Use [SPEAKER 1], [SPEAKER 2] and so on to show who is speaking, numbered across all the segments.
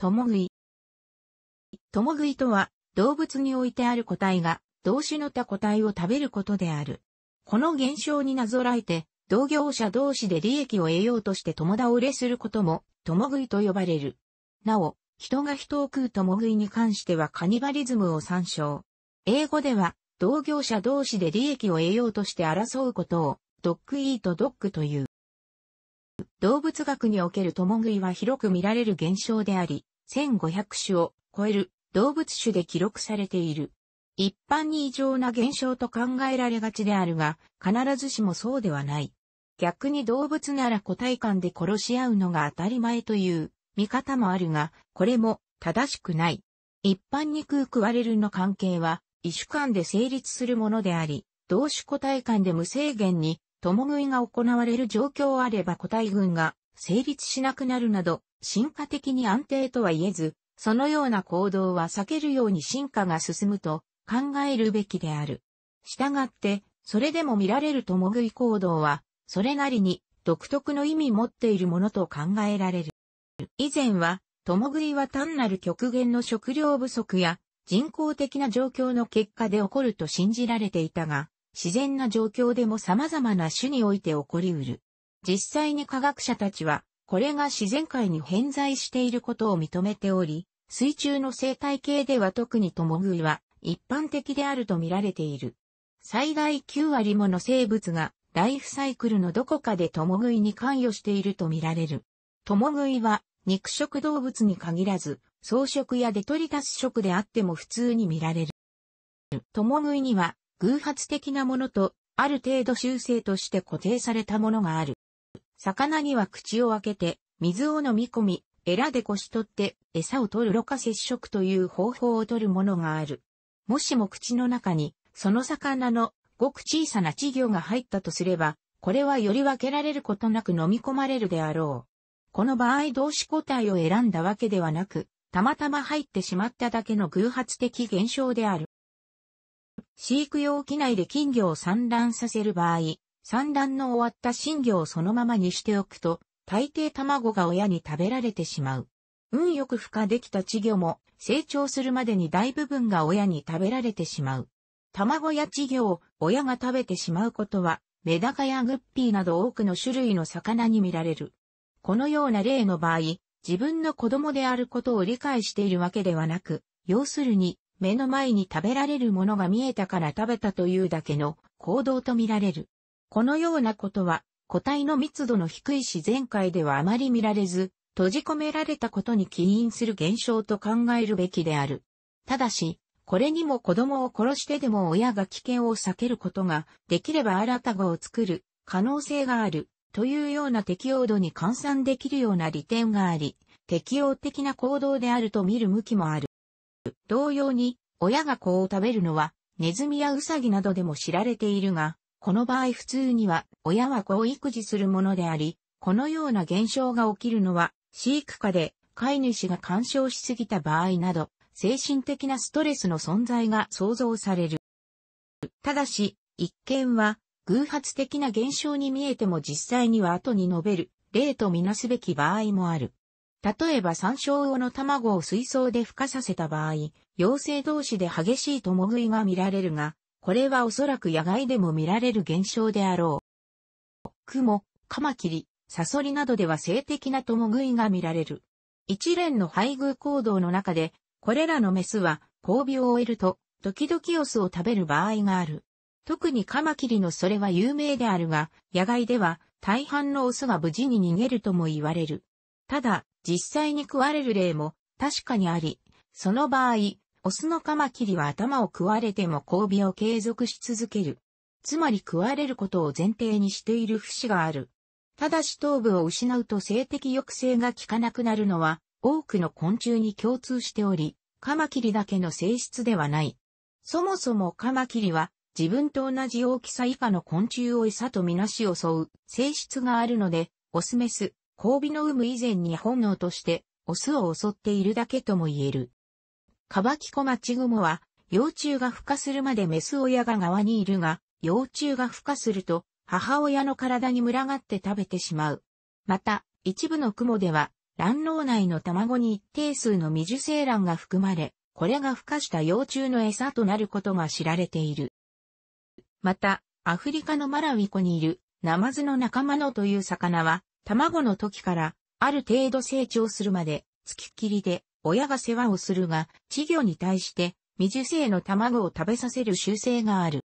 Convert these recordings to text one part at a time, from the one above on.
[SPEAKER 1] ともぐい。ともぐいとは、動物においてある個体が、動詞の他個体を食べることである。この現象になぞらえて、同業者同士で利益を得ようとして共倒れすることも、ともぐいと呼ばれる。なお、人が人を食うともぐいに関してはカニバリズムを参照。英語では、同業者同士で利益を得ようとして争うことを、ドッグイートドッグという。動物学におけるともぐいは広く見られる現象であり、1500種を超える動物種で記録されている。一般に異常な現象と考えられがちであるが、必ずしもそうではない。逆に動物なら個体間で殺し合うのが当たり前という見方もあるが、これも正しくない。一般に食う食われるの関係は、異種間で成立するものであり、同種個体間で無制限に共食いが行われる状況あれば個体群が成立しなくなるなど、進化的に安定とは言えず、そのような行動は避けるように進化が進むと考えるべきである。したがって、それでも見られる共食い行動は、それなりに独特の意味持っているものと考えられる。以前は、共食いは単なる極限の食料不足や人工的な状況の結果で起こると信じられていたが、自然な状況でも様々な種において起こりうる。実際に科学者たちは、これが自然界に偏在していることを認めており、水中の生態系では特に共食いは一般的であると見られている。最大9割もの生物がライフサイクルのどこかで共食いに関与していると見られる。共食いは肉食動物に限らず、草食やデトリタス食であっても普通に見られる。共食いには偶発的なものとある程度修正として固定されたものがある。魚には口を開けて、水を飲み込み、エラでこし取って、餌を取るろ過接触という方法を取るものがある。もしも口の中に、その魚のごく小さな稚魚が入ったとすれば、これはより分けられることなく飲み込まれるであろう。この場合同士個体を選んだわけではなく、たまたま入ってしまっただけの偶発的現象である。飼育用機内で金魚を産卵させる場合、産卵の終わった新魚をそのままにしておくと、大抵卵が親に食べられてしまう。運よく孵化できた稚魚も成長するまでに大部分が親に食べられてしまう。卵や稚魚を親が食べてしまうことは、メダカやグッピーなど多くの種類の魚に見られる。このような例の場合、自分の子供であることを理解しているわけではなく、要するに、目の前に食べられるものが見えたから食べたというだけの行動と見られる。このようなことは、個体の密度の低い自然界ではあまり見られず、閉じ込められたことに起因する現象と考えるべきである。ただし、これにも子供を殺してでも親が危険を避けることが、できれば新た子を作る可能性がある、というような適応度に換算できるような利点があり、適応的な行動であると見る向きもある。同様に、親が子を食べるのは、ネズミやウサギなどでも知られているが、この場合普通には親は子を育児するものであり、このような現象が起きるのは飼育下で飼い主が干渉しすぎた場合など、精神的なストレスの存在が想像される。ただし、一見は偶発的な現象に見えても実際には後に述べる例とみなすべき場合もある。例えば山椒魚の卵を水槽で孵化させた場合、妖精同士で激しい共食いが見られるが、これはおそらく野外でも見られる現象であろう。クモ、カマキリ、サソリなどでは性的な共食いが見られる。一連の配偶行動の中で、これらのメスは交尾を終えると、時々オスを食べる場合がある。特にカマキリのそれは有名であるが、野外では大半のオスが無事に逃げるとも言われる。ただ、実際に食われる例も確かにあり、その場合、オスのカマキリは頭を食われても交尾を継続し続ける。つまり食われることを前提にしている節がある。ただし頭部を失うと性的抑制が効かなくなるのは多くの昆虫に共通しており、カマキリだけの性質ではない。そもそもカマキリは自分と同じ大きさ以下の昆虫を餌とみなし襲う性質があるので、オスメス、交尾の有無以前に本能としてオスを襲っているだけとも言える。カバキコマチグモは、幼虫が孵化するまでメス親が側にいるが、幼虫が孵化すると、母親の体に群がって食べてしまう。また、一部のモでは、卵脳内の卵に一定数の未受精卵が含まれ、これが孵化した幼虫の餌となることが知られている。また、アフリカのマラウィ湖にいる、ナマズの仲間のという魚は、卵の時から、ある程度成長するまで、付きっきりで、親が世話をするが、稚魚に対して未受精の卵を食べさせる習性がある。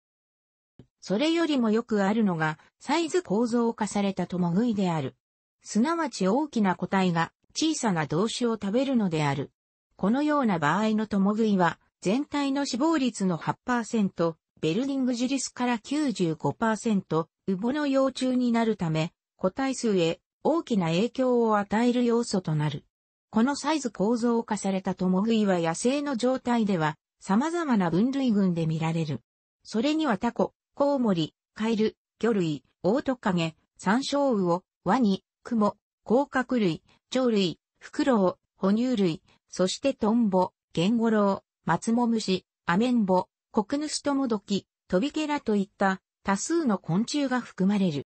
[SPEAKER 1] それよりもよくあるのが、サイズ構造化された共食いである。すなわち大きな個体が小さな動詞を食べるのである。このような場合の共食いは、全体の死亡率の8%、ベルディングジュリスから95%、ウボの幼虫になるため、個体数へ大きな影響を与える要素となる。このサイズ構造化されたトモグイは野生の状態では様々な分類群で見られる。それにはタコ、コウモリ、カエル、魚類、オオトカゲ、サンショウウオ、ワニ、クモ、甲殻類、鳥類、フクロウ、哺乳類、そしてトンボ、ゲンゴロウ、マツモムシ、アメンボ、コクヌストモドキ、トビケラといった多数の昆虫が含まれる。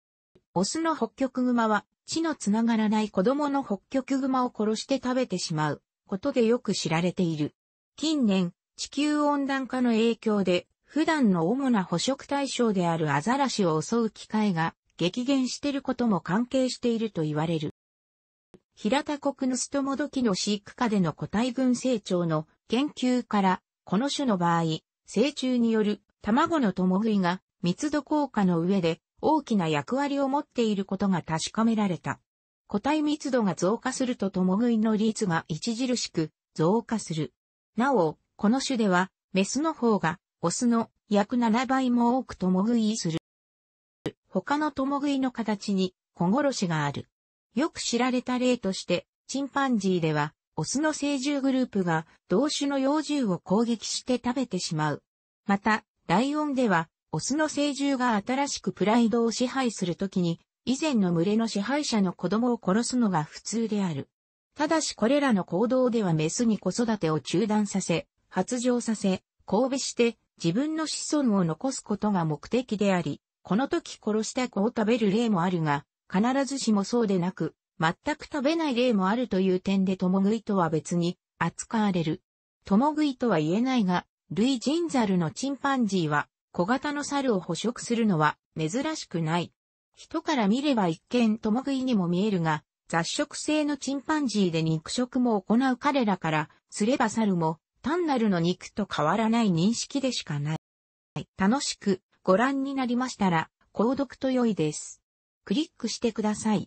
[SPEAKER 1] オスの北極マは血のつながらない子供のホッキョクグマを殺して食べてしまうことでよく知られている。近年、地球温暖化の影響で、普段の主な捕食対象であるアザラシを襲う機会が激減していることも関係していると言われる。平田国のストモドキの飼育下での個体群成長の研究から、この種の場合、成虫による卵の共食いが密度効果の上で大きな役割を持っていることが確かめられた。個体密度が増加すると共食いの率が著しく増加する。なお、この種では、メスの方が、オスの約7倍も多く共食いする。他の共食いの形に、小殺しがある。よく知られた例として、チンパンジーでは、オスの成獣グループが同種の幼獣を攻撃して食べてしまう。また、ライオンでは、オスの成獣が新しくプライドを支配するときに、以前の群れの支配者の子供を殺すのが普通である。ただしこれらの行動ではメスに子育てを中断させ、発情させ、交尾して自分の子孫を残すことが目的であり、この時殺した子を食べる例もあるが、必ずしもそうでなく、全く食べない例もあるという点で共食いとは別に扱われる。共食いとは言えないが、類人猿のチンパンジーは小型の猿を捕食するのは珍しくない。人から見れば一見共食いにも見えるが、雑食性のチンパンジーで肉食も行う彼らからすれば猿も単なるの肉と変わらない認識でしかない。楽しくご覧になりましたら、購読と良いです。クリックしてください。